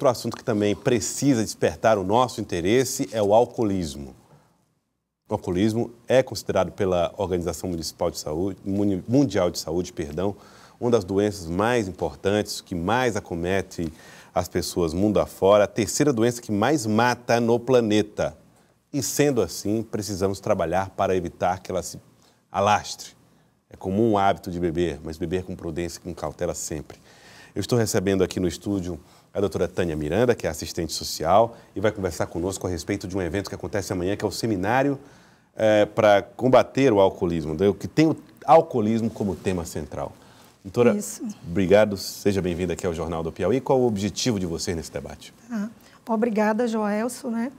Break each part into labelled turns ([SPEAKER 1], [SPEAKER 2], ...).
[SPEAKER 1] Outro assunto que também precisa despertar o nosso interesse é o alcoolismo. O alcoolismo é considerado pela Organização Municipal de Saúde, Mundial de Saúde, perdão, uma das doenças mais importantes, que mais acomete as pessoas mundo afora, a terceira doença que mais mata no planeta. E sendo assim, precisamos trabalhar para evitar que ela se alastre. É comum o hábito de beber, mas beber com prudência e com cautela sempre. Eu estou recebendo aqui no estúdio a doutora Tânia Miranda, que é assistente social, e vai conversar conosco a respeito de um evento que acontece amanhã, que é o seminário é, eh, para combater o alcoolismo, né, que tem o alcoolismo como tema central. Doutora, Isso. obrigado, seja bem-vinda aqui ao Jornal do Piauí. Qual o objetivo de vocês nesse
[SPEAKER 2] debate? Ah, obrigada, Joelso. Né?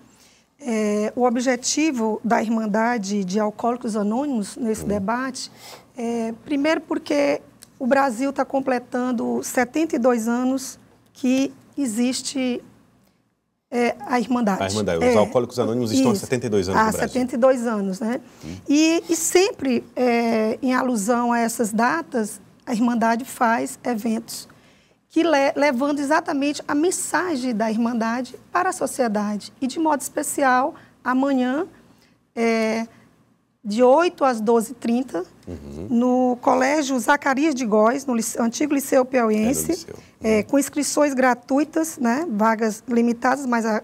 [SPEAKER 2] É, o objetivo da Irmandade de Alcoólicos Anônimos nesse hum. debate é, primeiro, porque o Brasil está completando 72 anos que existe é, a Irmandade. A Irmandade. Os é, Alcoólicos Anônimos isso, estão há 72 anos há no Brasil. 72 anos, né? Hum. E, e, sempre, é, em alusão a essas datas, a Irmandade faz eventos que le levando exatamente a mensagem da Irmandade para a sociedade. E, de modo especial, amanhã, é, de 8 às 12h30, uhum. no Colégio Zacarias de Góes, no antigo Liceu Piauiense, é, liceu. Uhum. É, com inscrições gratuitas, né, vagas limitadas, mas a,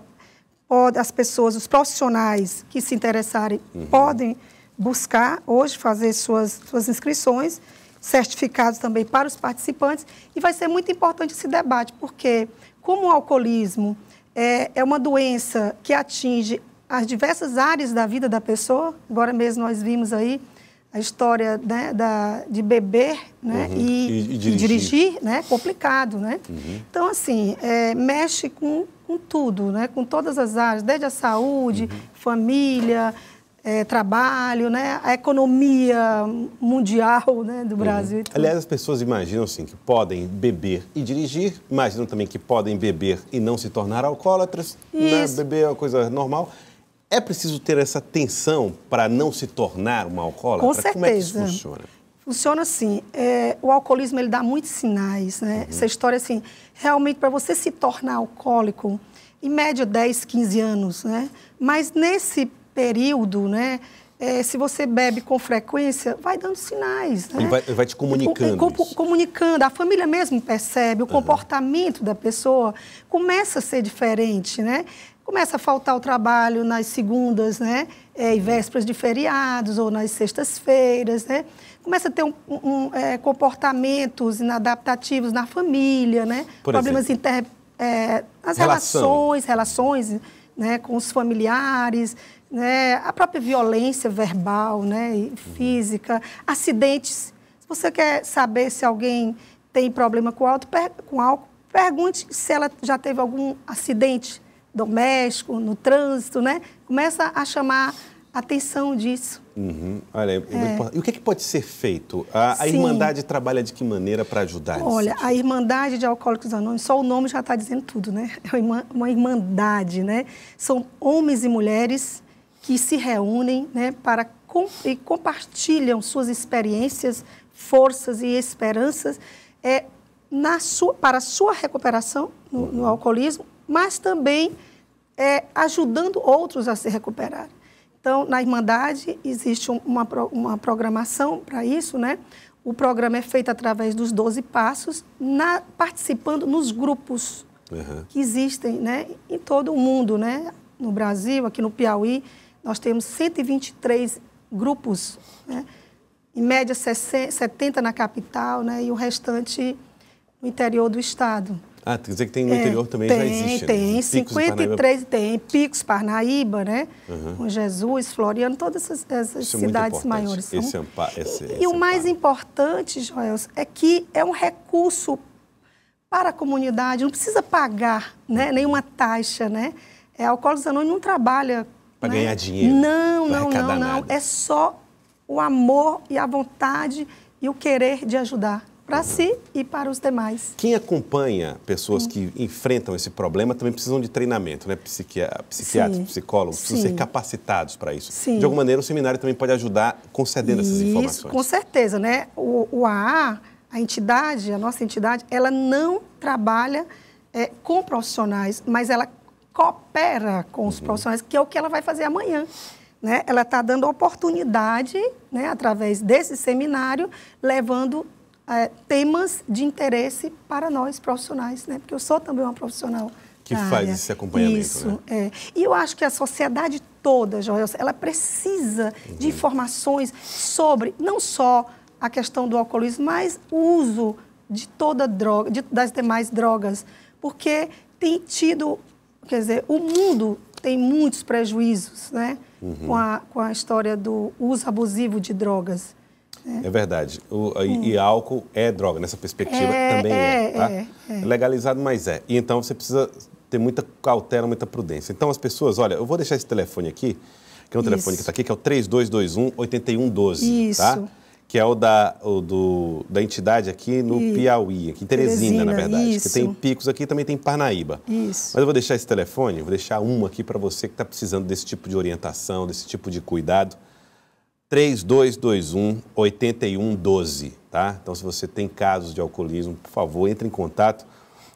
[SPEAKER 2] pode, as pessoas, os profissionais que se interessarem, uhum. podem buscar hoje fazer suas, suas inscrições, certificados também para os participantes. E vai ser muito importante esse debate, porque como o alcoolismo é, é uma doença que atinge as diversas áreas da vida da pessoa, agora mesmo nós vimos aí a história né, da, de beber né, uhum. e, e, dirigir. e, dirigir. né, complicado, né? Uhum. Então, assim, é, mexe com, com tudo, né, com todas as áreas, desde a saúde, uhum. família, é, trabalho, né, a economia mundial né, do uhum. Brasil. Aliás, as
[SPEAKER 1] pessoas imaginam, assim, que podem beber e dirigir, imaginam também que podem beber e não se tornar alcoólatras, né, beber é uma coisa normal, é preciso ter essa tensão para não se tornar um alcoólatra? Com certeza. Como é que isso funciona?
[SPEAKER 2] Funciona assim. É, o alcoolismo ele dá muitos sinais, né? Uhum. Essa história assim, realmente para você se tornar alcoólico, em média 10, 15 anos, né? Mas nesse período, né? É, se você bebe com frequência, vai dando sinais. Né?
[SPEAKER 1] Ele vai, vai te comunicando. Com,
[SPEAKER 2] com, comunicando. A família mesmo percebe, o uhum. comportamento da pessoa começa a ser diferente, né? começa a faltar o trabalho nas segundas né, é, e vésperas de feriados ou nas sextas-feiras, né? começa a ter um, um é, comportamentos inadaptativos na família, né? Por problemas inter, é, as relações, relações né, com os familiares, né, a própria violência verbal né, e uhum. física, acidentes. Se você quer saber se alguém tem problema com com álcool pergunte se ela já teve algum acidente doméstico, no trânsito, né? Começa a chamar atenção disso.
[SPEAKER 1] Uhum. Olha, é. E o que, é que pode ser feito? A, a Irmandade trabalha de que maneira para ajudar? Olha,
[SPEAKER 2] a Irmandade de Alcoólicos Anônimos, só o nome já está dizendo tudo, né? É uma irmandade, né? São homens e mulheres que se reúnem né, para com, e compartilham suas experiências, forças e esperanças é, na sua, para a sua recuperação no, uhum. no alcoolismo mas também é, ajudando outros a se recuperar. Então, na Irmandade existe uma, uma programação para isso, né? O programa é feito através dos 12 passos, na, participando nos grupos uhum. que existem né, em todo o mundo, né? No Brasil, aqui no Piauí, nós temos 123 grupos, né? em média 60, 70 na capital né? e o restante no interior do estado.
[SPEAKER 1] Ah, quer dizer que tem no é, interior também tem, já existe, né? Tem, tem, né? 53 Parnaíba...
[SPEAKER 2] tem. Picos, Parnaíba, né? Uhum. Jesus, Floriano, todas essas, essas é cidades é maiores. São... Esse
[SPEAKER 1] amparo, é esse, e, esse e é o
[SPEAKER 2] mais importante, Joel, é que é um recurso para a comunidade, não precisa pagar né, uhum. nenhuma taxa, né? É, Alcoólicos Anônimos não trabalha...
[SPEAKER 1] Para né? ganhar dinheiro. Não, não, não, não.
[SPEAKER 2] É só o amor e a vontade e o querer de ajudar para si e para os demais.
[SPEAKER 1] Quem acompanha pessoas que enfrentam esse problema também precisam de treinamento, né? Ah, psiquiatras, psicólogos, precisam ser capacitados para isso. Sim. De alguma maneira, o seminário também pode ajudar concedendo isso, essas informações. Com
[SPEAKER 2] certeza, né? O, o AA, a entidade, a nossa entidade, ela não trabalha é, com profissionais, mas ela coopera com os uhum. profissionais, que é o que ela vai fazer amanhã. Né? Ela está dando oportunidade, né, através desse seminário, levando é, temas de interesse para nós profissionais, né? Porque eu sou também uma profissional. Que faz área. esse acompanhamento. Isso, né? é. E eu acho que a sociedade toda, Joel, ela precisa uhum. de informações sobre não só a questão do alcoolismo, mas o uso de toda droga, de, das demais drogas. Porque tem tido, quer dizer, o mundo tem muitos prejuízos, né? Uhum. Com, a, com a história do uso abusivo de drogas.
[SPEAKER 1] É verdade. O, e, e, hum. álcool é droga, nessa perspectiva é, também é. é, tá? é, é. Legalizado, mas é. E então você precisa ter muita cautela, muita prudência. Então as pessoas, olha, eu vou deixar esse telefone aqui, que é um Isso. telefone que está aqui, que é o 3221-8112. Isso. Tá? que é o da, o do, da entidade aqui no e, Piauí, aqui em Teresina, Teresina na verdade. Isso. Que tem picos aqui também tem Parnaíba. Isso. Mas eu vou deixar esse telefone, vou deixar um aqui para você que está precisando desse tipo de orientação, desse tipo de cuidado. 3221 8112, tá? Então, se você tem casos de alcoolismo, por favor, entre em contato,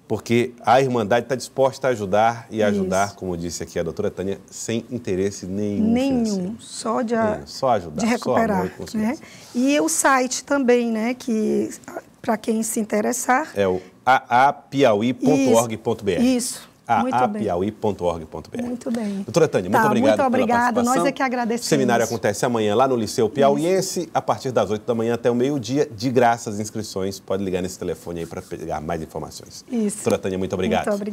[SPEAKER 1] porque a Irmandade está disposta a ajudar e a ajudar, Isso. como disse aqui a doutora Tânia, sem interesse nenhum. Nenhum, financeiro.
[SPEAKER 2] só de, a... nenhum. só
[SPEAKER 1] ajudar, de recuperar. Só amor e,
[SPEAKER 2] né? e o site também, né? Que ah, para quem se interessar.
[SPEAKER 1] É o aapiaui.org.br Isso a apiaui.org.br.
[SPEAKER 2] Muito bem. Doutora Tânia, tá, muito obrigado muito obrigada. pela Nós é que agradecemos. O seminário
[SPEAKER 1] acontece amanhã lá no Liceu Piauiense, a partir das 8 da manhã até o meio-dia, de graça as inscrições. Pode ligar nesse telefone aí para pegar mais informações. Isso. Doutora Tânia, muito obrigado. Muito
[SPEAKER 2] obrigada.